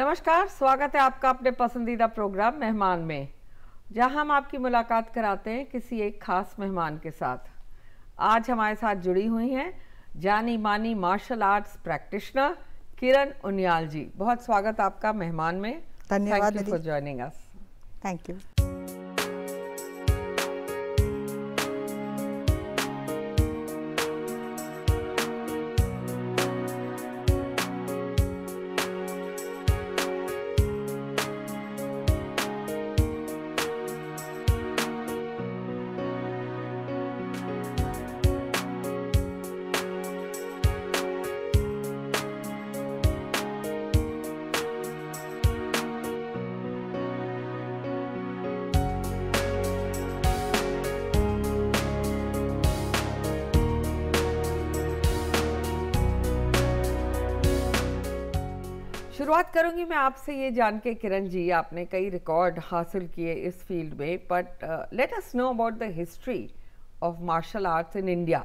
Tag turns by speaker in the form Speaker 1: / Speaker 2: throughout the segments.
Speaker 1: नमस्कार स्वागत है आपका अपने पसंदीदा प्रोग्राम मेहमान में जहां हम आपकी मुलाकात कराते हैं किसी एक खास मेहमान के साथ आज हमारे साथ जुड़ी हुई हैं जानी मानी martial arts practitioner Kiran Uniyal ji बहुत स्वागत आपका मेहमान में धन्यवाद for joining us thank you शुरुआत करूंगी मैं आपसे ये जान के किरण जी आपने कई रिकॉर्ड हासिल किए इस फील्ड में but let us know about the history of martial arts in India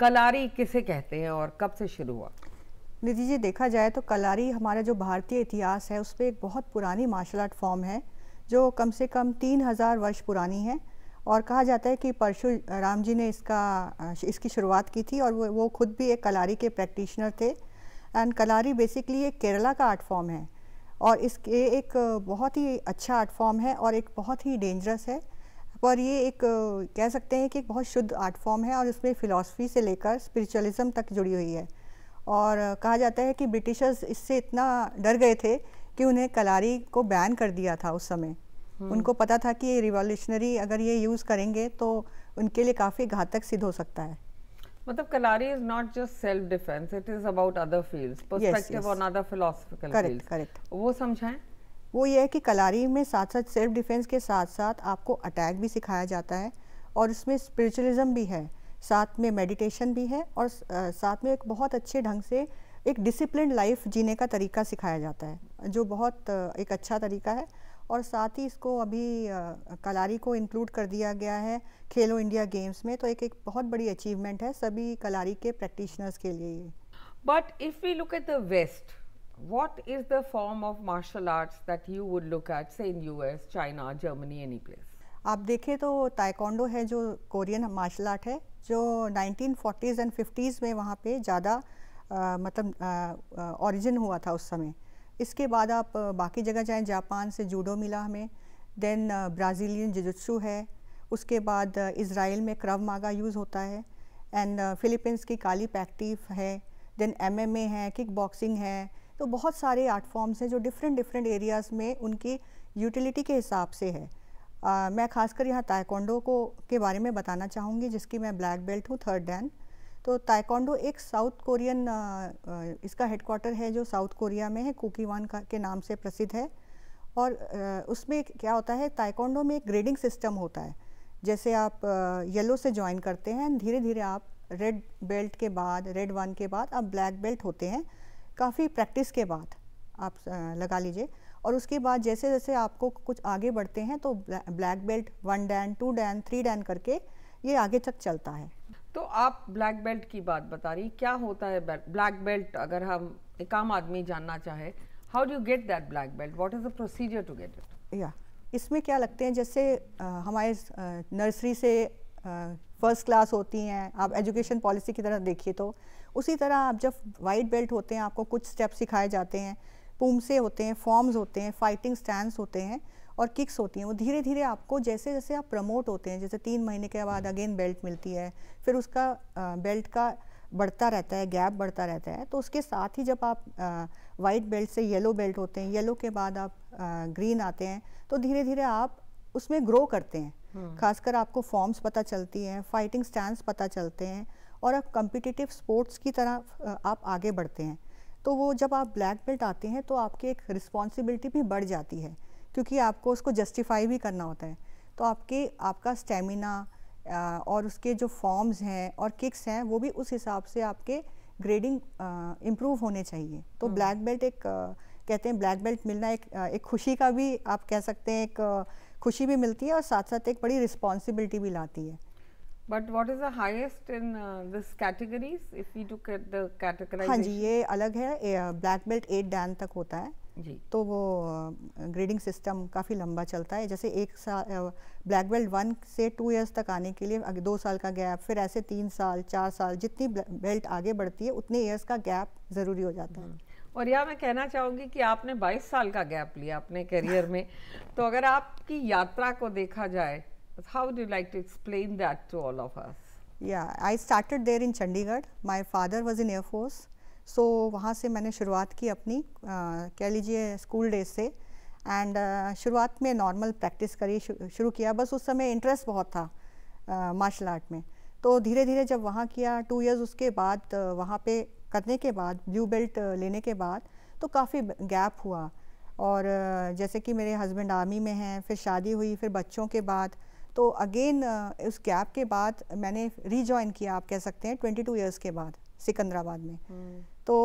Speaker 1: Kalari किसे कहते हैं और कब से शुरू हुआ
Speaker 2: निधि जी देखा जाए तो कलारी हमारा जो भारतीय इतिहास है उस पर एक बहुत पुरानी मार्शल आर्ट फॉर्म है जो कम से कम तीन हज़ार वर्ष पुरानी है और कहा जाता है कि परशु राम जी ने इसका इसकी शुरुआत की थी और वो वो खुद भी एक कलारी के प्रैक्टिशनर थे एंड कलारी बेसिकली एक केरला का आर्ट फॉर्म है और इसके एक बहुत ही अच्छा आर्ट फॉर्म है और एक बहुत ही डेंजरस है पर ये एक कह सकते हैं कि एक बहुत शुद्ध आर्ट फॉर्म है और इसमें फ़िलासफ़ी से लेकर स्पिरिचुअलिज्म तक जुड़ी हुई है और कहा जाता है कि ब्रिटिशर्स इससे इतना डर गए थे कि उन्हें कलारी को बैन कर दिया था उस समय हम्म। उनको पता था कि ये रिवॉल्यूशनरी अगर ये यूज़ करेंगे तो उनके लिए काफ़ी घातक सिद्ध हो सकता है
Speaker 1: मतलब Kalari is not just self defence it is about other fields perspective on other on fields correct correct, वो
Speaker 2: समझाएं वो ये है कि कलारी में साथ साथ सेल्फ डिफेंस के साथ साथ आपको अटैक भी सिखाया जाता है और उसमें स्पिरिचुअलिज्म भी है साथ में मेडिटेशन भी है और साथ में एक बहुत अच्छे ढंग से एक डिसिप्लिन लाइफ जीने का तरीका सिखाया जाता है जो बहुत एक अच्छा तरीका है और साथ ही इसको अभी कलारी को इंक्लूड कर दिया गया है खेलो इंडिया गेम्स में तो एक एक बहुत बड़ी अचीवमेंट है सभी कलारी के प्रैक्टिशनर्स के
Speaker 1: लिए ये but if we look at the west is the form of martial arts that you would look at say in U S China Germany any place
Speaker 2: आप देखें तो ताइकोंडो है जो कोरियन मार्शल आर्ट है जो 1940s एंड 50s में वहाँ पे ज़्यादा मतलब ऑरिजिन हुआ था उस समय इसके बाद आप बाकी जगह जाएं जापान से जूडो मिला हमें देन ब्राज़ीलियन जजुत्सु है उसके बाद इसराइल में क्रव मागा यूज़ होता है एंड फिलीपींस की काली पैक्टिव है देन एमएमए है किक बॉक्सिंग है तो बहुत सारे आर्ट फॉर्म्स हैं जो डिफरेंट डिफरेंट एरियाज़ में उनकी यूटिलिटी के हिसाब से है आ, मैं खासकर यहाँ ताइकोंडो को के बारे में बताना चाहूँगी जिसकी मैं ब्लैक बेल्ट हूँ थर्ड डैन तो ताइकोंडो एक साउथ कोरियन इसका हेडक्वार्टर है जो साउथ कोरिया में है कुकीवान का के नाम से प्रसिद्ध है और उसमें क्या होता है ताइकोंडो में एक ग्रेडिंग सिस्टम होता है जैसे आप येलो से ज्वाइन करते हैं धीरे धीरे आप रेड बेल्ट के बाद रेड वन के बाद आप ब्लैक बेल्ट होते हैं काफ़ी प्रैक्टिस के बाद आप लगा लीजिए और उसके बाद जैसे जैसे आपको कुछ आगे बढ़ते हैं तो black belt one dan two dan three dan करके ये आगे तक चलता है
Speaker 1: तो आप ब्लैक बेल्ट की बात बता रही क्या होता है ब्लैक बेल्ट अगर हम एक आम आदमी जानना चाहे how do get that black belt what is the procedure to get it
Speaker 2: या इसमें क्या लगते हैं जैसे आ, हमारे नर्सरी से फर्स्ट क्लास होती हैं आप एजुकेशन पॉलिसी की तरह देखिए तो उसी तरह आप जब वाइट बेल्ट होते हैं आपको कुछ स्टेप सिखाए जाते हैं पुमसे होते हैं फॉर्म्स होते हैं फाइटिंग स्टैंड होते हैं और किक्स होती हैं वो धीरे धीरे आपको जैसे जैसे आप प्रमोट होते हैं जैसे तीन महीने के बाद अगेन बेल्ट मिलती है फिर उसका बेल्ट का बढ़ता रहता है गैप बढ़ता रहता है तो उसके साथ ही जब आप वाइट बेल्ट से येलो बेल्ट होते हैं येलो के बाद आप ग्रीन आते हैं तो धीरे धीरे आप उसमें ग्रो करते हैं हम्म। खासकर आपको फॉर्म्स पता चलती हैं फाइटिंग स्टैंड पता चलते हैं और आप कम्पिटिटिव स्पोर्ट्स की तरह आप आगे बढ़ते हैं तो वो जब आप ब्लैक बेल्ट आते हैं तो आपकी एक रिस्पॉन्सिबिलिटी भी बढ़ जाती है क्योंकि आपको उसको जस्टिफाई भी करना होता है तो आपके आपका स्टेमिना और उसके जो फॉर्म्स हैं और किक्स हैं वो भी उस हिसाब से आपके ग्रेडिंग इम्प्रूव होने चाहिए तो ब्लैक हम्म। बेल्ट एक आ, कहते हैं ब्लैक बेल्ट मिलना एक एक खुशी का भी आप कह सकते हैं एक खुशी भी मिलती है और साथ साथ एक बड़ी रिस्पॉन्सिबिलिटी भी लाती है
Speaker 1: but what is the highest in this categories if you to हाँ जी
Speaker 2: ये अलग है ब्लैक बेल्ट एट डैन तक होता है जी तो वो ग्रेडिंग सिस्टम काफ़ी लंबा चलता है जैसे एक साल ब्लैक बेल्ट वन से टू इयर्स तक आने के लिए दो साल का गैप फिर ऐसे तीन साल चार साल जितनी बेल्ट आगे बढ़ती है उतने ईयर्स का गैप ज़रूरी हो जाता है हम्म।
Speaker 1: और यह मैं कहना चाहूँगी कि आपने 22 साल का गैप लिया अपने करियर में तो अगर आपकी यात्रा को देखा जाए how do like to explain that to all of us
Speaker 2: या I started there in Chandigarh my father was in air force so so, वहाँ से मैंने शुरुआत की अपनी कह लीजिए स्कूल डेज से एंड शुरुआत में नॉर्मल प्रैक्टिस करी शुरू किया बस उस समय इंटरेस्ट बहुत था मार्शल आर्ट में तो धीरे धीरे जब वहाँ किया टू इयर्स उसके बाद वहाँ पे करने के बाद ब्लू बेल्ट लेने के बाद तो काफ़ी गैप हुआ और जैसे कि मेरे हस्बैंड आर्मी में हैं फिर शादी हुई फिर बच्चों के बाद तो अगेन उस गैप के बाद मैंने रीजॉइन किया आप कह सकते हैं ट्वेंटी टू ईयर्स के बाद सिकंदराबाद में हम्म। तो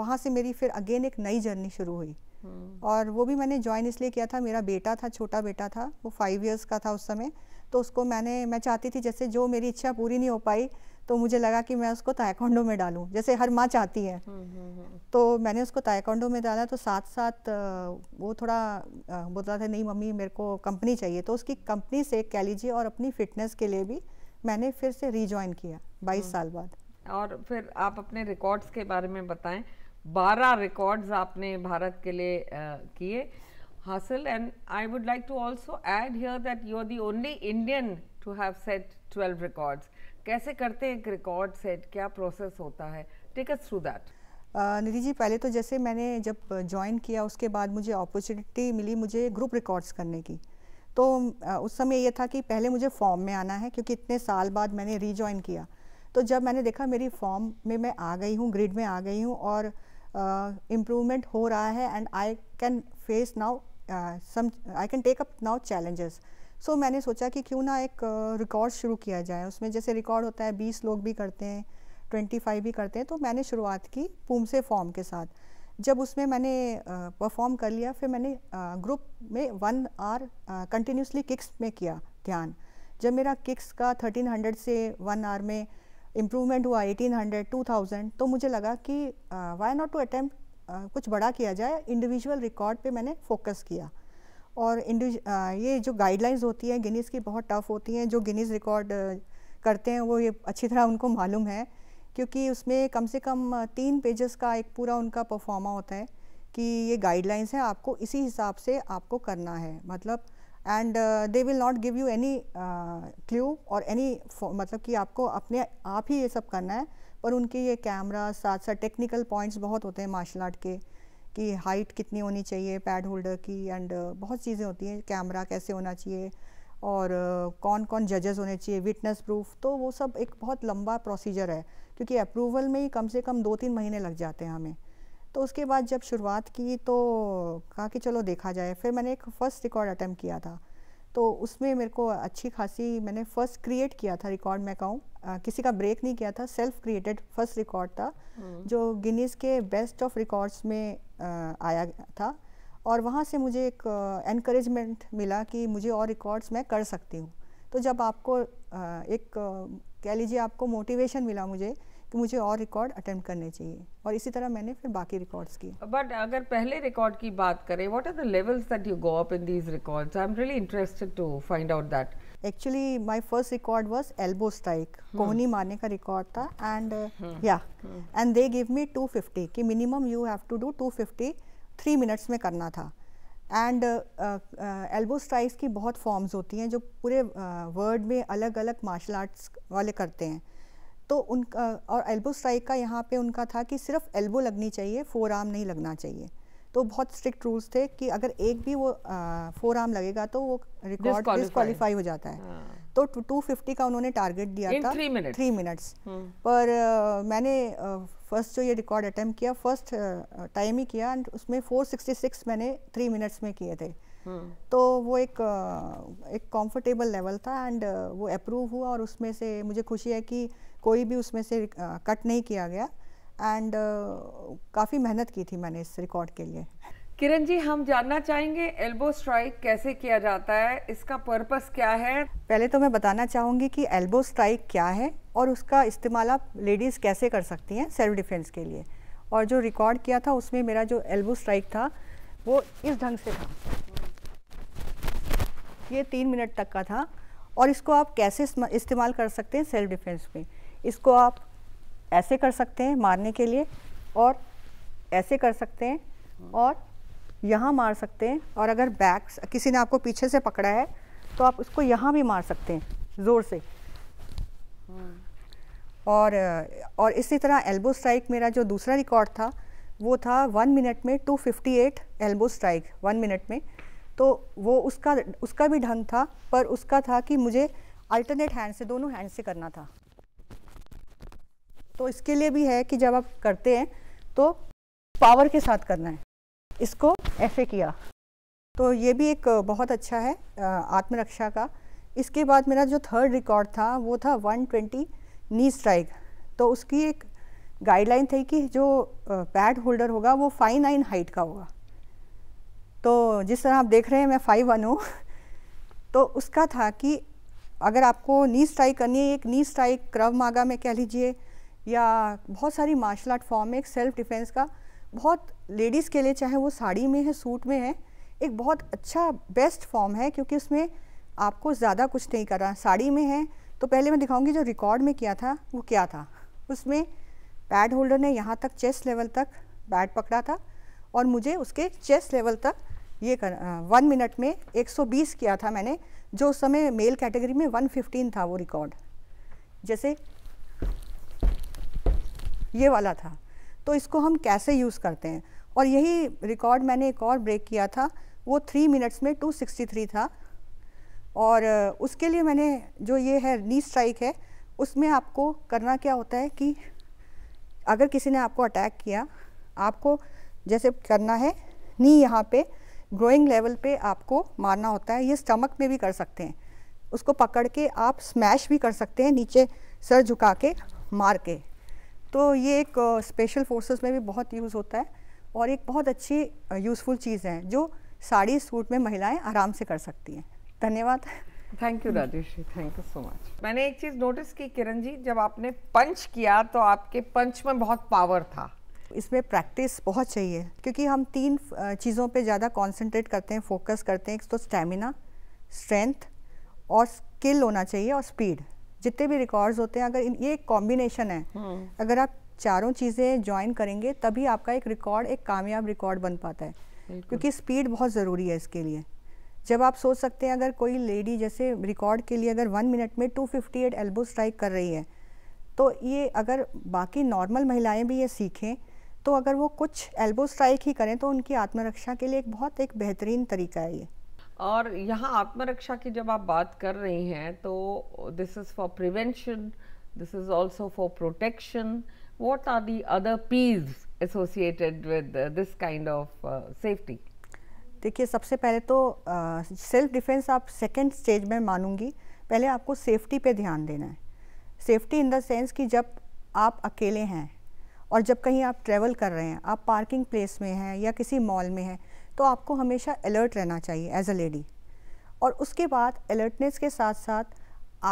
Speaker 2: वहाँ से मेरी फिर अगेन एक नई जर्नी शुरू हुई हम्म। और वो भी मैंने ज्वाइन इसलिए किया था मेरा बेटा था छोटा बेटा था वो फाइव इयर्स का था उस समय तो उसको मैंने मैं चाहती थी जैसे जो मेरी इच्छा पूरी नहीं हो पाई तो मुझे लगा कि मैं उसको ताइकोंडो में डालूं जैसे हर माँ चाहती है हम्म, तो मैंने उसको तायकोंडो में डाला तो साथ साथ वो थोड़ा बोलता था नहीं मम्मी मेरे को कंपनी चाहिए तो उसकी कंपनी से कह लीजिए और अपनी फिटनेस के लिए भी मैंने फिर से रिजॉइन किया बाईस साल बाद
Speaker 1: और फिर आप अपने रिकॉर्ड्स के बारे में बताएं बारह रिकॉर्ड्स आपने भारत के लिए किए हासिल and I would like to also add here that you are the only Indian to have set twelve records कैसे करते हैं एक रिकॉर्ड सेट क्या प्रोसेस होता है take us through that
Speaker 2: Nidhi ji पहले तो जैसे मैंने जब ज्वाइन किया उसके बाद मुझे अपॉर्चुनिटी मिली मुझे ग्रुप रिकॉर्ड्स करने की तो उस समय यह था कि पहले मुझे फॉर्म में आना है क्योंकि इतने साल बाद मैंने रीजॉइन किया तो जब मैंने देखा मेरी फॉर्म में मैं आ गई हूँ ग्रिड में आ गई हूँ और इम्प्रूवमेंट uh, हो रहा है and I can face now some I can take up now challenges so मैंने सोचा कि क्यों ना एक रिकॉर्ड uh, शुरू किया जाए उसमें जैसे रिकॉर्ड होता है बीस लोग भी करते हैं ट्वेंटी फाइव भी करते हैं तो मैंने शुरुआत की पूम से फॉर्म के साथ जब उसमें मैंने परफॉर्म uh, कर लिया फिर मैंने ग्रुप में वन आर कंटिन्यूसली किक्स में किया ध्यान जब मेरा किक्स का थर्टीन हंड्रेड से वन आर में इम्प्रूवमेंट हुआ 1800, 2000 तो मुझे लगा कि वाई नॉट टू अटैम्प्ट कुछ बड़ा किया जाए इंडिविजुअल रिकॉर्ड पे मैंने फोकस किया और uh, ये जो गाइडलाइंस होती हैं गिनीज की बहुत टफ होती हैं जो गिनीज रिकॉर्ड uh, करते हैं वो ये अच्छी तरह उनको मालूम है क्योंकि उसमें कम से कम uh, तीन पेजेस का एक पूरा उनका परफॉर्मा होता है कि ये गाइडलाइंस है आपको इसी हिसाब से आपको करना है मतलब and they will not give you any clue और एनी मतलब कि आपको अपने आप ही ये सब करना है पर उनके ये कैमरा साथ साथ टेक्निकल पॉइंट्स बहुत होते हैं मार्शल आर्ट के कि हाइट कितनी होनी चाहिए पैड होल्डर की एंड uh, बहुत चीज़ें होती हैं कैमरा कैसे होना चाहिए और uh, कौन कौन जजेस होने चाहिए विटनेस प्रूफ तो वो सब एक बहुत लंबा प्रोसीजर है क्योंकि अप्रूवल में ही कम से कम दो तीन महीने लग जाते हैं हमें तो उसके बाद जब शुरुआत की तो कहा कि चलो देखा जाए फिर मैंने एक फ़र्स्ट रिकॉर्ड अटैम्प्ट किया था तो उसमें मेरे को अच्छी खासी मैंने फ़र्स्ट क्रिएट किया था रिकॉर्ड मैं कहूँ किसी का ब्रेक नहीं किया था सेल्फ क्रिएटेड फर्स्ट रिकॉर्ड था हम्म। जो गिनीज के बेस्ट ऑफ रिकॉर्ड्स में आ, आया था और वहाँ से मुझे एक इनक्रेजमेंट मिला कि मुझे और रिकॉर्ड्स मैं कर सकती हूँ तो जब आपको आ, एक कह लीजिए आपको मोटिवेशन मिला मुझे तो मुझे और रिकॉर्ड अटेम्प्ट करने चाहिए और इसी तरह मैंने फिर बाकी रिकॉर्ड्स की
Speaker 1: बट अगर पहले रिकॉर्ड की बात करें what are the levels that you go up in these records I am really interested to find out that actually my
Speaker 2: first record was elbow strike कोहनी मारने का रिकॉर्ड था एंड या एंड दे गिव मी 250 कि minimum you have to do 250 three minutes में करना था and elbow strikes की बहुत फॉर्म्स होती हैं जो पूरे वर्ल्ड uh, में अलग अलग मार्शल आर्ट्स वाले करते हैं तो उन और एल्बो स्ट्राइक का यहाँ पे उनका था कि सिर्फ एल्बो लगनी चाहिए फोर आर्म नहीं लगना चाहिए तो बहुत स्ट्रिक्ट रूल्स थे कि अगर एक भी वो फोर आर्म लगेगा तो वो रिकॉर्ड डिस्कालीफाई हो जाता है हाँ। तो टू फिफ्टी का उन्होंने टारगेट दिया था थ्री हम्म। मिनट्स पर मैंने फर्स्ट जो ये रिकॉर्ड अटैम्प्ट किया फर्स्ट टाइम ही किया एंड उसमें 466 मैंने थ्री मिनट्स में किए थे Hmm. तो वो एक एक कंफर्टेबल लेवल था एंड वो अप्रूव हुआ और उसमें से मुझे खुशी है कि कोई भी उसमें से कट नहीं किया गया एंड काफ़ी मेहनत की थी मैंने इस रिकॉर्ड के लिए
Speaker 1: किरण जी हम जानना चाहेंगे एल्बो स्ट्राइक कैसे किया जाता है इसका पर्पस क्या है
Speaker 2: पहले तो मैं बताना चाहूँगी कि एल्बो स्ट्राइक क्या है और उसका इस्तेमाल आप लेडीज़ कैसे कर सकती हैं सेल्फ डिफेंस के लिए और जो रिकॉर्ड किया था उसमें मेरा जो एल्बो स्ट्राइक था वो इस ढंग से था ये तीन मिनट तक का था और इसको आप कैसे इस्तेमाल कर सकते हैं सेल्फ डिफेंस में इसको आप ऐसे कर सकते हैं मारने के लिए और ऐसे कर सकते हैं और यहाँ मार सकते हैं और अगर बैक किसी ने आपको पीछे से पकड़ा है तो आप उसको यहाँ भी मार सकते हैं ज़ोर से और और इसी तरह एल्बो स्ट्राइक मेरा जो दूसरा रिकॉर्ड था वो था वन मिनट में 258 एल्बो स्ट्राइक वन मिनट में तो वो उसका उसका भी ढंग था पर उसका था कि मुझे अल्टरनेट हैंड से दोनों हैंड से करना था तो इसके लिए भी है कि जब आप करते हैं तो पावर के साथ करना है इसको एफ किया तो ये भी एक बहुत अच्छा है आत्मरक्षा का इसके बाद मेरा जो थर्ड रिकॉर्ड था वो था 120 नी स्ट्राइक तो उसकी एक गाइडलाइन थी कि जो पैड होल्डर होगा वो फाइन नाइन हाइट का होगा तो जिस तरह आप देख रहे हैं मैं फाइव वन हूँ तो उसका था कि अगर आपको नी स्ट्राइक करनी है एक नी स्ट्राइक क्रव मागा में कह लीजिए या बहुत सारी मार्शल आर्ट फॉर्म है एक सेल्फ डिफेंस का बहुत लेडीज़ के लिए चाहे वो साड़ी में है सूट में है एक बहुत अच्छा बेस्ट फॉर्म है क्योंकि उसमें आपको ज़्यादा कुछ नहीं करना साड़ी में है तो पहले मैं दिखाऊंगी जो रिकॉर्ड में किया था वो क्या था उसमें पैड होल्डर ने यहाँ तक चेस्ट लेवल तक बैट पकड़ा था और मुझे उसके चेस्ट लेवल तक ये कर वन मिनट में 120 किया था मैंने जो उस समय मेल कैटेगरी में 115 था वो रिकॉर्ड जैसे ये वाला था तो इसको हम कैसे यूज़ करते हैं और यही रिकॉर्ड मैंने एक और ब्रेक किया था वो थ्री मिनट्स में 263 था और उसके लिए मैंने जो ये है नी स्ट्राइक है उसमें आपको करना क्या होता है कि अगर किसी ने आपको अटैक किया आपको जैसे करना है नी यहाँ पे ग्रोइंग लेवल पे आपको मारना होता है ये स्टमक में भी कर सकते हैं उसको पकड़ के आप स्मैश भी कर सकते हैं नीचे सर झुका के मार के तो ये एक स्पेशल फोर्सेस में भी बहुत यूज़ होता है और एक बहुत अच्छी यूज़फुल चीज़ है जो साड़ी सूट में महिलाएं आराम से कर सकती हैं धन्यवाद thank you
Speaker 1: Rajesh ji thank you so much मैंने एक चीज़ नोटिस की किरण जी जब आपने पंच किया तो आपके पंच में बहुत पावर था
Speaker 2: इसमें प्रैक्टिस बहुत चाहिए क्योंकि हम तीन चीज़ों पे ज़्यादा कंसंट्रेट करते हैं फोकस करते हैं एक तो स्टेमिना स्ट्रेंथ और स्किल होना चाहिए और स्पीड जितने भी रिकॉर्ड्स होते हैं अगर ये एक कॉम्बिनेशन है हम्म। अगर आप चारों चीज़ें ज्वाइन करेंगे तभी आपका एक रिकॉर्ड एक कामयाब रिकॉर्ड बन पाता है क्योंकि स्पीड बहुत ज़रूरी है इसके लिए जब आप सोच सकते हैं अगर कोई लेडी जैसे रिकॉर्ड के लिए अगर वन मिनट में 258 एल्बो स्ट्राइक कर रही है तो ये अगर बाकी नॉर्मल महिलाएं भी ये सीखें तो अगर वो कुछ एल्बो स्ट्राइक ही करें तो उनकी आत्मरक्षा के लिए एक बहुत एक बेहतरीन तरीका है ये
Speaker 1: और यहाँ आत्मरक्षा की जब आप बात कर रही हैं तो this is for prevention this is also for protection what are the other P's associated with this kind of safety देखिए
Speaker 2: सबसे पहले तो सेल्फ uh, डिफेंस आप सेकेंड स्टेज में मानूंगी पहले आपको सेफ्टी पे ध्यान देना है सेफ्टी इन द सेंस कि जब आप अकेले हैं और जब कहीं आप ट्रैवल कर रहे हैं आप पार्किंग प्लेस में हैं या किसी मॉल में हैं तो आपको हमेशा अलर्ट रहना चाहिए एज अ लेडी और उसके बाद अलर्टनेस के साथ साथ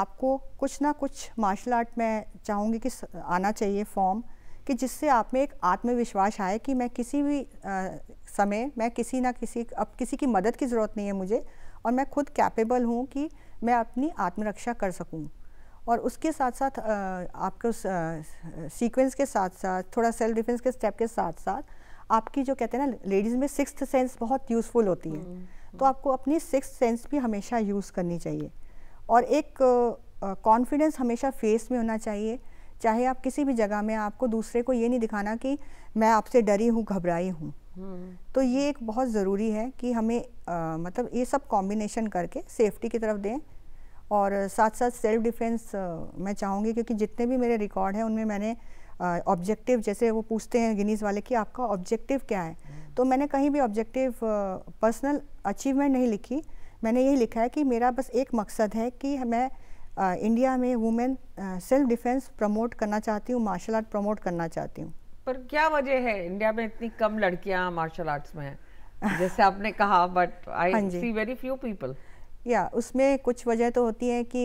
Speaker 2: आपको कुछ ना कुछ मार्शल आर्ट में चाहूँगी कि आना चाहिए फॉर्म कि जिससे आप में एक आत्मविश्वास आए कि मैं किसी भी आ, समय मैं किसी ना किसी अब किसी की मदद की ज़रूरत नहीं है मुझे और मैं खुद कैपेबल हूँ कि मैं अपनी आत्मरक्षा कर सकूँ और उसके साथ साथ आपके उस सीक्वेंस के साथ साथ थोड़ा सेल्फ डिफेंस के स्टेप के साथ साथ आपकी जो कहते हैं ना लेडीज़ में सिक्स सेंस बहुत यूज़फुल होती है हम्म, हम्म। तो आपको अपनी सिक्स सेंस भी हमेशा यूज़ करनी चाहिए और एक कॉन्फिडेंस हमेशा फेस में होना चाहिए चाहे आप किसी भी जगह में आपको दूसरे को ये नहीं दिखाना कि मैं आपसे डरी हूँ घबराई हूँ हम्म। तो ये एक बहुत ज़रूरी है कि हमें आ, मतलब ये सब कॉम्बिनेशन करके सेफ्टी की तरफ दें और साथ साथ सेल्फ डिफेंस मैं चाहूँगी क्योंकि जितने भी मेरे रिकॉर्ड हैं उनमें मैंने ऑब्जेक्टिव जैसे वो पूछते हैं गिनीज वाले कि आपका ऑब्जेक्टिव क्या है हम्म। तो मैंने कहीं भी ऑब्जेक्टिव पर्सनल अचीवमेंट नहीं लिखी मैंने यही लिखा है कि मेरा बस एक मकसद है कि मैं आ, इंडिया में वुमेन सेल्फ डिफेंस प्रमोट करना चाहती हूँ मार्शल आर्ट प्रमोट करना चाहती हूँ
Speaker 1: पर क्या वजह है इंडिया में इतनी कम लड़कियाँ मार्शल आर्ट्स में हैं जैसे आपने कहा but I see very few people
Speaker 2: या yeah, उसमें कुछ वजह तो होती है कि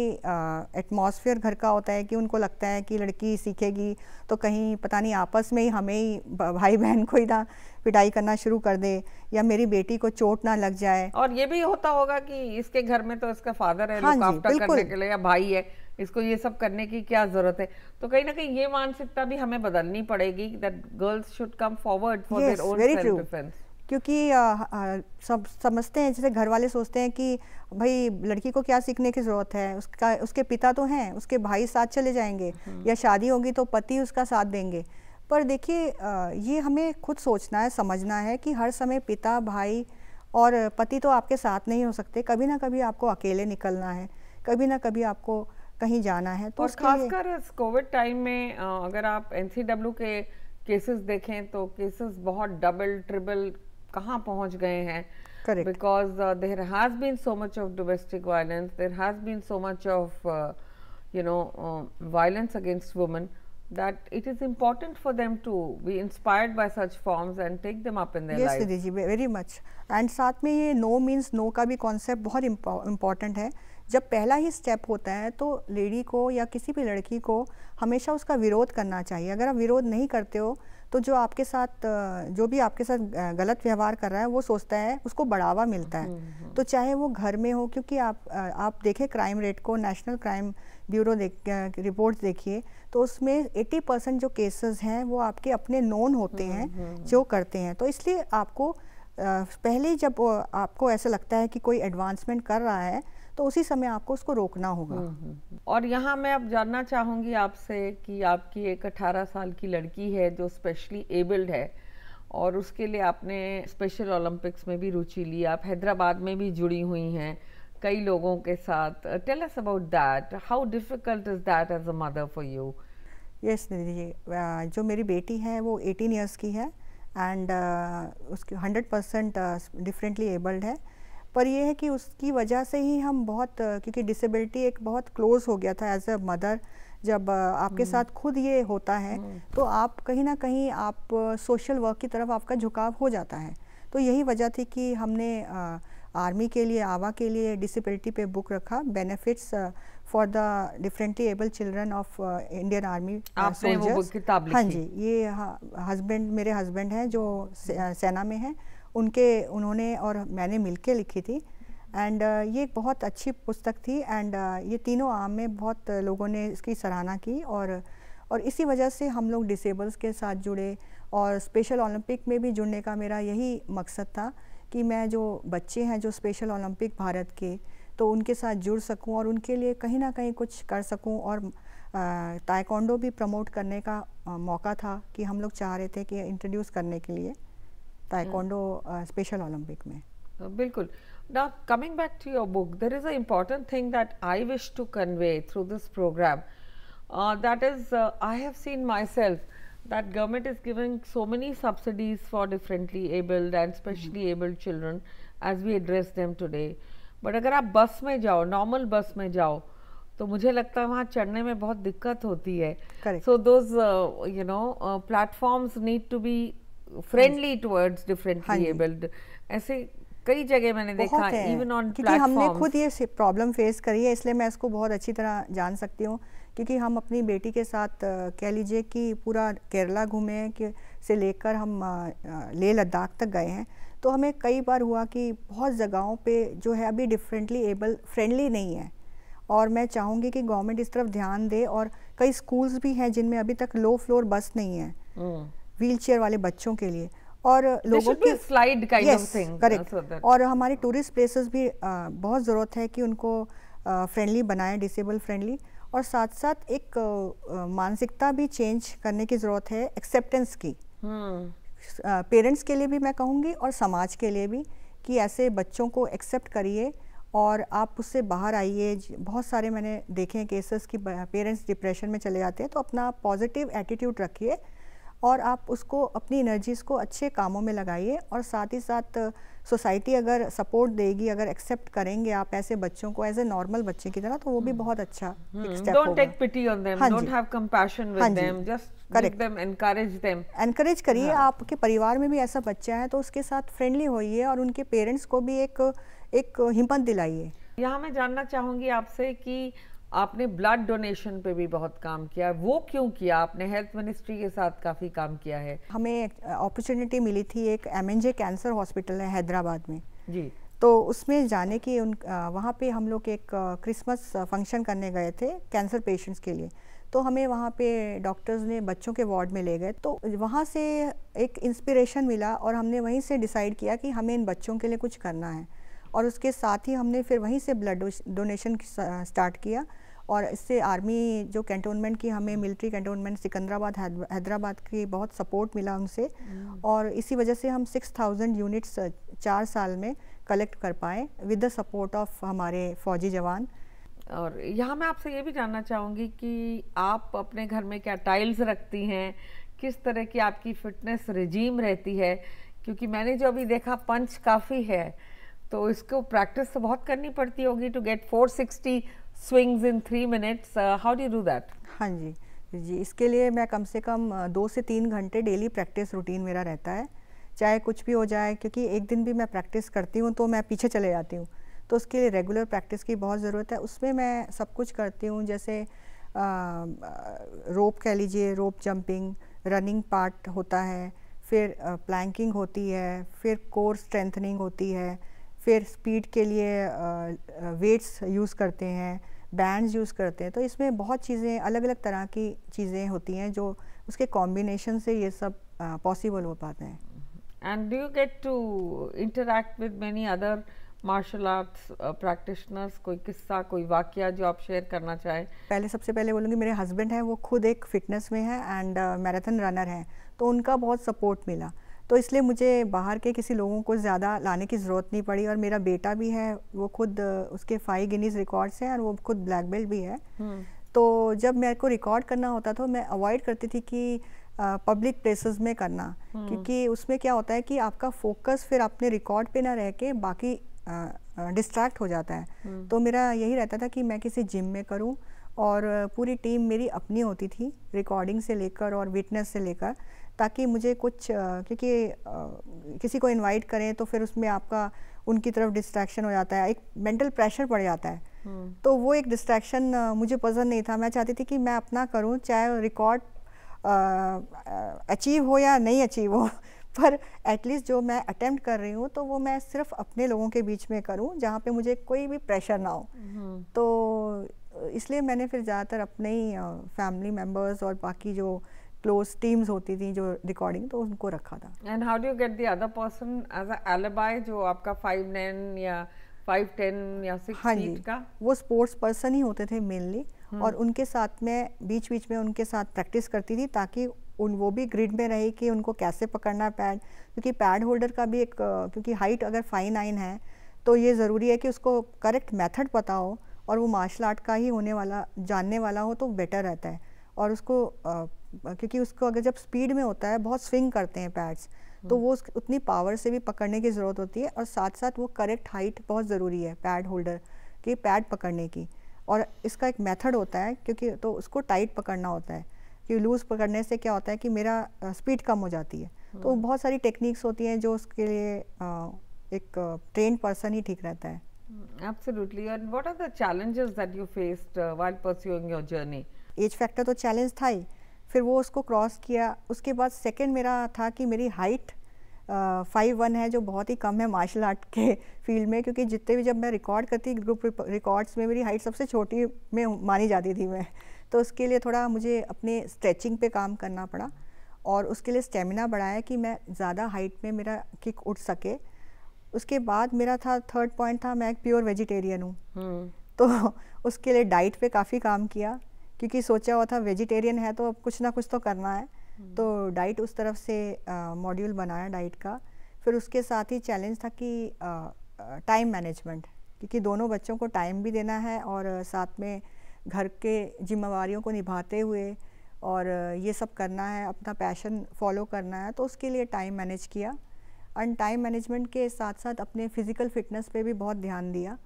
Speaker 2: एटमॉस्फेयर घर का होता है कि उनको लगता है कि लड़की सीखेगी तो कहीं पता नहीं आपस में ही हमें ही भाई बहन को ही ना पिटाई करना शुरू कर दे या मेरी बेटी को चोट ना लग
Speaker 1: जाए और ये भी होता होगा कि इसके घर में तो इसका फादर है हाँ जी, करने के लिए या भाई है इसको ये सब करने की क्या जरूरत है तो कहीं ना कहीं ये मानसिकता भी हमें बदलनी पड़ेगी that girls should come forward for their own self defence
Speaker 2: क्योंकि आ, आ, सब समझते हैं जैसे घर वाले सोचते हैं कि भाई लड़की को क्या सीखने की ज़रूरत है उसका उसके पिता तो हैं उसके भाई साथ चले जाएंगे हम्म। या शादी होगी तो पति उसका साथ देंगे पर देखिए ये हमें खुद सोचना है समझना है कि हर समय पिता भाई और पति तो आपके साथ नहीं हो सकते कभी ना कभी आपको अकेले निकलना है कभी ना कभी आपको कहीं जाना है तो और
Speaker 1: खासकर कोविड टाइम में अगर आप एन के केसेस देखें तो केसेस बहुत डबल ट्रिपल कहाँ पहुँच गए हैं Correct. because uh, there has been so much of domestic violence there has been so much of uh, you know uh, violence against women that it is important for them to be inspired by such forms and take them up in their yes, life yes
Speaker 2: ji very much and साथ में ये no means no का भी concept बहुत important है जब पहला ही step होता है तो लेडी को या किसी भी लड़की को हमेशा उसका विरोध करना चाहिए अगर आप विरोध नहीं करते हो तो जो आपके साथ जो भी आपके साथ गलत व्यवहार कर रहा है वो सोचता है उसको बढ़ावा मिलता है हम्म, हम्म। तो चाहे वो घर में हो क्योंकि आप आप देखें क्राइम रेट को national crime bureau report reports देखिए तो उसमें 80 परसेंट जो केसेस हैं वो आपके अपने नोन होते हम्म, हैं जो करते हैं तो इसलिए आपको पहले जब आपको ऐसा लगता है कि कोई एडवांसमेंट कर रहा है तो उसी समय आपको उसको रोकना होगा हम्म, हम्म,
Speaker 1: हम्म। और यहाँ मैं अब जानना चाहूँगी आपसे कि आपकी एक अठारह साल की लड़की है जो स्पेशली एबल्ड है और उसके लिए आपने स्पेशल ओलंपिक्स में भी रुचि ली आप हैदराबाद में भी जुड़ी हुई हैं कई लोगों के साथ tell us about that how difficult is that as a mother for you yes Nidhi जो मेरी बेटी है वो
Speaker 2: 18 इयर्स की है एंड uh, उसकी 100 परसेंट डिफरेंटली एबल्ड है पर यह है कि उसकी वजह से ही हम बहुत क्योंकि डिसेबिलिटी एक बहुत क्लोज हो गया था एज अ मदर जब आपके हम्म। साथ खुद ये होता है हम्म। तो आप कहीं ना कहीं आप सोशल वर्क की तरफ आपका झुकाव हो जाता है तो यही वजह थी कि हमने आ, आर्मी के लिए आवा के लिए डिसेबिलिटी पे बुक रखा benefits for the differently able children of Indian army हाँ जी ये हस्बैंड मेरे हस्बैंड हैं जो सेना में हैं उनके उन्होंने और मैंने मिल के लिखी थी एंड uh, ये एक बहुत अच्छी पुस्तक थी एंड uh, ये तीनों आम में बहुत लोगों ने इसकी सराहना की और और इसी वजह से हम लोग डिसेबल्स के साथ जुड़े और स्पेशल ओलंपिक में भी जुड़ने का मेरा यही मकसद था कि मैं जो बच्चे हैं जो स्पेशल ओलंपिक भारत के तो उनके साथ जुड़ सकूं और उनके लिए कहीं ना कहीं कुछ कर सकूं और ताइकोंडो uh, भी प्रमोट करने का uh, मौका था कि हम लोग चाह रहे
Speaker 1: थे कि इंट्रोड्यूस करने
Speaker 2: के लिए ताइक्वांडो स्पेशल ओलंपिक में
Speaker 1: uh, बिल्कुल ना coming back to your book there is a important thing that I wish to convey through this programme that is I have seen myself that government is giving so many subsidies for differently abled and specially abled children as we address address them today. अगर आप बस में जाओ normal बस में जाओ तो मुझे लगता है वहाँ चढ़ने में बहुत दिक्कत होती है so those you know platforms need to be friendly towards differently abled ऐसे कई जगह मैंने देखा इवन ऑन क्योंकि हमने खुद
Speaker 2: ये प्रॉब्लम फेस करी है इसलिए मैं इसको बहुत अच्छी तरह जान सकती हूँ क्योंकि हम अपनी बेटी के साथ कह लीजिए कि पूरा केरला घूमे हैं कि से लेकर हम लेह लद्दाख तक गए हैं तो हमें कई बार हुआ कि बहुत जगहों पे जो है अभी डिफरेंटली एबल फ्रेंडली नहीं है और मैं चाहूँगी कि गवर्नमेंट इस तरफ ध्यान दे और कई स्कूल्स भी हैं जिनमें अभी तक लो फ्लोर बस नहीं है हम्म। व्हीलचेयर वाले बच्चों के लिए और लोगों के slide kind of thing correct और हमारे टूरिस्ट प्लेसेस भी आ, बहुत ज़रूरत है कि उनको फ्रेंडली बनाएं डिसेबल फ्रेंडली और साथ साथ एक मानसिकता भी चेंज करने की ज़रूरत है एक्सेप्टेंस की पेरेंट्स hmm. के लिए भी मैं कहूँगी और समाज के लिए भी कि ऐसे बच्चों को एक्सेप्ट करिए और आप उससे बाहर आइए बहुत सारे मैंने देखे हैं केसेस कि पेरेंट्स डिप्रेशन में चले जाते हैं तो अपना पॉजिटिव एटीट्यूड रखिए और आप उसको अपनी एनर्जीज़ को अच्छे कामों में लगाइए और साथ ही साथ सोसाइटी अगर सपोर्ट देगी अगर एक्सेप्ट करेंगे आप ऐसे बच्चों को एज ए नॉर्मल बच्चे की तरह तो वो भी हम्म। बहुत अच्छा
Speaker 1: जस्ट एनकरेज एनकरेज
Speaker 2: करिए हाँ। आपके परिवार में भी ऐसा बच्चा है तो उसके साथ फ्रेंडली होइए और उनके पेरेंट्स को भी एक एक हिम्मत दिलाइए
Speaker 1: यहाँ मैं जानना चाहूंगी आपसे कि आपने ब्लड डोनेशन पे भी बहुत काम किया है वो क्यों किया आपने हेल्थ मिनिस्ट्री के साथ काफ़ी काम किया है
Speaker 2: हमें अपॉर्चुनिटी मिली थी एक एम कैंसर हॉस्पिटल है हैदराबाद में जी तो उसमें जाने की उन वहाँ पे हम लोग एक क्रिसमस फंक्शन करने गए थे कैंसर पेशेंट्स के लिए तो हमें वहाँ पे डॉक्टर्स ने बच्चों के वार्ड में ले गए तो वहाँ से एक इंस्पिरेशन मिला और हमने वहीं से डिसाइड किया कि हमें इन बच्चों के लिए कुछ करना है और उसके साथ ही हमने फिर वहीं से ब्लड डोनेशन स्टार्ट किया और इससे आर्मी जो कैंटोनमेंट की हमें मिलिट्री कैंटोनमेंट सिकंदराबाद हैदराबाद की बहुत सपोर्ट मिला उनसे हम्म। और इसी वजह से हम सिक्स थाउजेंड यूनिट्स चार साल में कलेक्ट
Speaker 1: कर पाए विद द सपोर्ट ऑफ हमारे फौजी जवान और यहाँ मैं आपसे ये भी जानना चाहूँगी कि आप अपने घर में क्या टाइल्स रखती हैं किस तरह की आपकी फिटनेस रिजीम रहती है क्योंकि मैंने जो अभी देखा पंच काफ़ी है तो इसको प्रैक्टिस तो बहुत करनी पड़ती होगी to get 460 swings in three minutes how how do that हाँ जी
Speaker 2: जी इसके लिए मैं कम से कम दो से तीन घंटे डेली प्रैक्टिस रूटीन मेरा रहता है चाहे कुछ भी हो जाए क्योंकि एक दिन भी मैं प्रैक्टिस करती हूँ तो मैं पीछे चले जाती हूँ तो उसके लिए रेगुलर प्रैक्टिस की बहुत ज़रूरत है उसमें मैं सब कुछ करती हूँ जैसे आ, रोप कह लीजिए रोप जंपिंग रनिंग पार्ट होता है फिर प्लैंकिंग होती है फिर कोर स्ट्रेंथनिंग होती है फिर स्पीड के लिए वेट्स यूज़ करते हैं बैंड्स यूज़ करते हैं तो इसमें बहुत चीज़ें अलग अलग तरह की चीज़ें होती हैं जो उसके कॉम्बिनेशन से ये सब पॉसिबल हो पाते हैं
Speaker 1: and do you get to interact with many other martial arts practitioners कोई किस्सा कोई वाक्य जो आप शेयर करना चाहें पहले
Speaker 2: सबसे पहले बोलूँगी मेरे हस्बैंड हैं वो खुद एक फिटनेस में हैं एंड मैराथन रनर हैं तो उनका बहुत सपोर्ट मिला तो इसलिए मुझे बाहर के किसी लोगों को ज़्यादा लाने की ज़रूरत नहीं पड़ी और मेरा बेटा भी है वो खुद उसके फाइव गिनीज रिकॉर्ड्स हैं और वो खुद ब्लैक बेल्ट भी है हम्म। तो जब मेरे को रिकॉर्ड करना होता था मैं अवॉइड करती थी कि पब्लिक प्लेसेस में करना हम्म। क्योंकि उसमें क्या होता है कि आपका फोकस फिर अपने रिकॉर्ड पे ना रह के बाकी डिस्ट्रैक्ट हो जाता है हम्म। तो मेरा यही रहता था कि मैं किसी जिम में करूं और पूरी टीम मेरी अपनी होती थी रिकॉर्डिंग से लेकर और विटनेस से लेकर ताकि मुझे कुछ क्योंकि किसी को इनवाइट करें तो फिर उसमें आपका उनकी तरफ डिस्ट्रैक्शन हो जाता है एक मेंटल प्रेशर पड़ जाता है हम्म। तो वो एक डिस्ट्रैक्शन मुझे पसंद नहीं था मैं चाहती थी कि मैं अपना करूं चाहे रिकॉर्ड अचीव हो या नहीं अचीव हो पर एटलीस्ट जो मैं अटेम्प्ट कर रही हूँ तो वो मैं सिर्फ अपने लोगों के बीच में करूँ जहाँ पे मुझे कोई भी प्रेशर ना हो हम्म। तो इसलिए मैंने फिर ज़्यादातर अपने ही फैमिली मेम्बर्स और बाकी जो क्लोज टीम्स होती थी जो रिकॉर्डिंग तो उनको रखा था
Speaker 1: and how do get the other person as a alibi जो आपका फाइव नाइन या फाइव टेन या सिक्स हाँ जी का
Speaker 2: वो स्पोर्ट्स पर्सन ही होते थे मेनली हम्म। और उनके साथ में बीच बीच में उनके साथ प्रैक्टिस करती थी ताकि उन वो भी ग्रिड में रहे कि उनको कैसे पकड़ना पैड क्योंकि पैड होल्डर का भी एक क्योंकि हाइट अगर फाइन नाइन है तो ये ज़रूरी है कि उसको करेक्ट मेथड पता हो और वो मार्शल आर्ट का ही होने वाला जानने वाला हो तो बेटर रहता है और उसको क्योंकि उसको अगर जब स्पीड में होता है बहुत स्विंग करते हैं पैड्स तो वो उतनी पावर से भी पकड़ने की ज़रूरत होती है और साथ साथ वो करेक्ट हाइट बहुत ज़रूरी है पैड होल्डर की पैड पकड़ने की और इसका एक मेथड होता है क्योंकि तो उसको टाइट पकड़ना होता है कि लूज़ पकड़ने से क्या होता है कि मेरा स्पीड कम हो जाती है तो हम्म। बहुत सारी टेक्निक्स होती हैं जो उसके लिए एक ट्रेन पर्सन ही ठीक रहता है
Speaker 1: absolutely and what are the challenges that you faced while while your journey
Speaker 2: age factor तो चैलेंज था ही फिर वो उसको क्रॉस किया उसके बाद सेकंड मेरा था कि मेरी हाइट फाइव वन है जो बहुत ही कम है मार्शल आर्ट के फील्ड में क्योंकि जितने भी जब मैं रिकॉर्ड करती ग्रुप रिकॉर्ड्स में मेरी हाइट सबसे छोटी में मानी जाती थी मैं तो उसके लिए थोड़ा मुझे अपने स्ट्रेचिंग पे काम करना पड़ा और उसके लिए स्टेमिना बढ़ाया कि मैं ज़्यादा हाइट में मेरा किक उठ सके उसके बाद मेरा था थर्ड पॉइंट था मैं एक प्योर वेजिटेरियन हूँ hmm. तो उसके लिए डाइट पे काफ़ी काम किया क्योंकि सोचा हुआ था वेजिटेरियन है तो अब कुछ ना कुछ तो करना है हम्म। तो डाइट उस तरफ से मॉड्यूल बनाया डाइट का फिर उसके साथ ही चैलेंज था कि टाइम मैनेजमेंट क्योंकि दोनों बच्चों को टाइम भी देना है और साथ में घर के जिम्मेवारियों को निभाते हुए और ये सब करना है अपना पैशन फॉलो करना है तो उसके लिए टाइम मैनेज किया एंड टाइम मैनेजमेंट के साथ साथ अपने फिज़िकल फिटनेस पे भी बहुत ध्यान दिया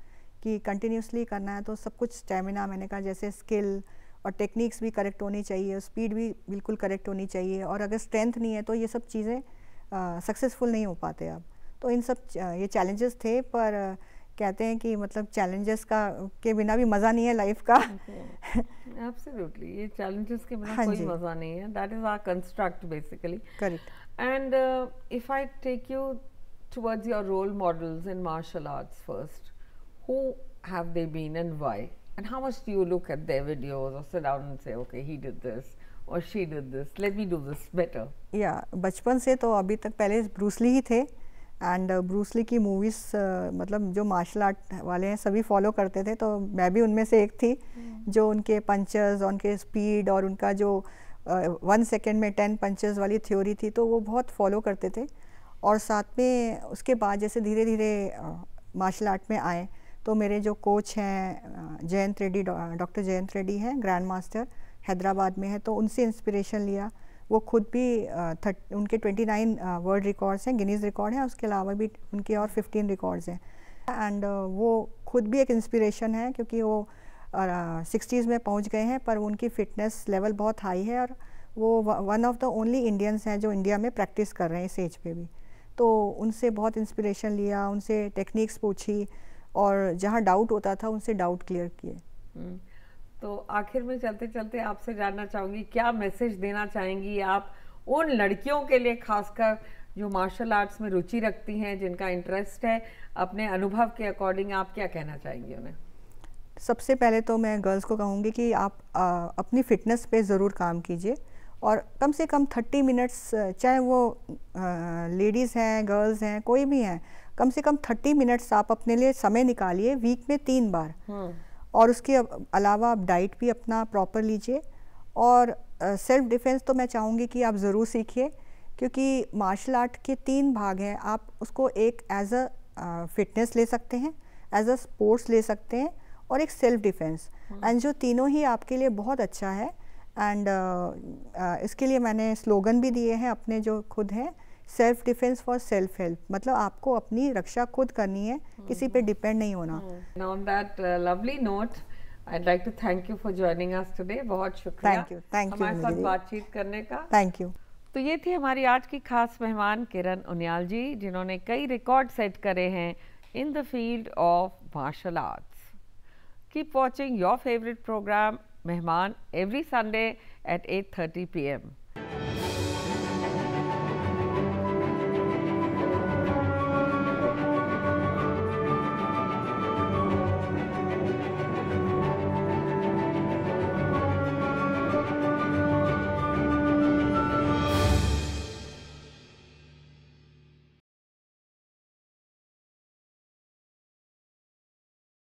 Speaker 2: कि कंटिन्यूसली करना है तो सब कुछ स्टेमिना मैंने कहा जैसे स्किल और टेक्निक्स भी करेक्ट होनी चाहिए स्पीड भी बिल्कुल करेक्ट होनी चाहिए और अगर स्ट्रेंथ नहीं है तो ये सब चीज़ें सक्सेसफुल नहीं हो पाते अब तो इन सब ये चैलेंजेस थे पर कहते हैं कि मतलब चैलेंजेस का के बिना भी मज़ा नहीं है लाइफ का
Speaker 1: एब्सोल्युटली ये चैलेंजेस के बिना हाँ कोई मज़ा नहीं है that is our construct basically correct and if I take you towards your role models in martial arts first who have they been and why And how much do you look at their videos or sit down and say, okay, he did this or she did this, let me do this better?
Speaker 2: Yeah, बचपन से तो अभी तक पहले Bruce Lee ही थे and Bruce Lee uh, की movies uh, मतलब जो मार्शल आर्ट वाले हैं सभी फॉलो करते थे तो मैं भी उनमें से एक थी hmm. जो उनके पंचर्स उनके स्पीड और उनका जो वन uh, सेकेंड में टेन पंचर्स वाली थ्योरी थी तो वो बहुत फॉलो करते थे और साथ में उसके बाद जैसे धीरे धीरे मार्शल आर्ट में आए तो मेरे जो कोच हैं जयंत रेड्डी डॉक्टर जयंत रेड्डी हैं ग्रैंड मास्टर हैदराबाद में है तो उनसे इंस्पिरेशन लिया वो खुद भी थर्ट उनके 29 वर्ल्ड रिकॉर्ड्स हैं गिनीज रिकॉर्ड हैं उसके अलावा भी उनके और 15 रिकॉर्ड्स हैं एंड वो खुद भी एक इंस्पिरेशन है क्योंकि वो सिक्सटीज़ में पहुंच गए हैं पर उनकी फ़िटनेस लेवल बहुत हाई है और वो one of the only Indians हैं जो इंडिया में प्रैक्टिस कर रहे हैं इस एज पे भी तो उनसे बहुत इंस्परेशन लिया उनसे टेक्निक्स पूछी और जहाँ डाउट होता था उनसे डाउट क्लियर किए हम्म,
Speaker 1: तो आखिर में चलते चलते आपसे जानना चाहूँगी क्या मैसेज देना चाहेंगी आप उन लड़कियों के लिए खासकर जो मार्शल आर्ट्स में रुचि रखती हैं जिनका इंटरेस्ट है अपने अनुभव के अकॉर्डिंग आप क्या कहना चाहेंगी उन्हें
Speaker 2: सबसे पहले तो मैं गर्ल्स को कहूँगी कि आप आ, अपनी फिटनेस पे ज़रूर काम कीजिए और कम से कम थर्टी मिनट्स चाहे वो लेडीज़ हैं गर्ल्स हैं कोई भी हैं कम से कम थर्टी मिनट्स आप अपने लिए समय निकालिए वीक में तीन बार हम्म। और उसके अलावा आप डाइट भी अपना प्रॉपर लीजिए और सेल्फ डिफेंस तो मैं चाहूँगी कि आप ज़रूर सीखिए क्योंकि मार्शल आर्ट के तीन भाग हैं आप उसको एक एज अ फिटनेस ले सकते हैं एज अ स्पोर्ट्स ले सकते हैं और एक सेल्फ डिफेंस हम्म। एंड जो तीनों ही आपके लिए बहुत अच्छा है एंड uh, uh, इसके लिए मैंने स्लोगन भी दिए हैं अपने जो खुद हैं self defence for self help मतलब आपको अपनी रक्षा खुद करनी है किसी पे डिपेंड नहीं होना
Speaker 1: on that lovely note I'd like to thank you for joining us today. बहुत शुक्रिया thank you, thank you, हमारे साथ बातचीत करने का थैंक यू तो ये थी हमारी आज की खास मेहमान किरण उनियाल जी जिन्होंने कई रिकॉर्ड सेट करे हैं in the field of martial arts keep watching your favourite programme Mehmaan every Sunday at at 8:30 PM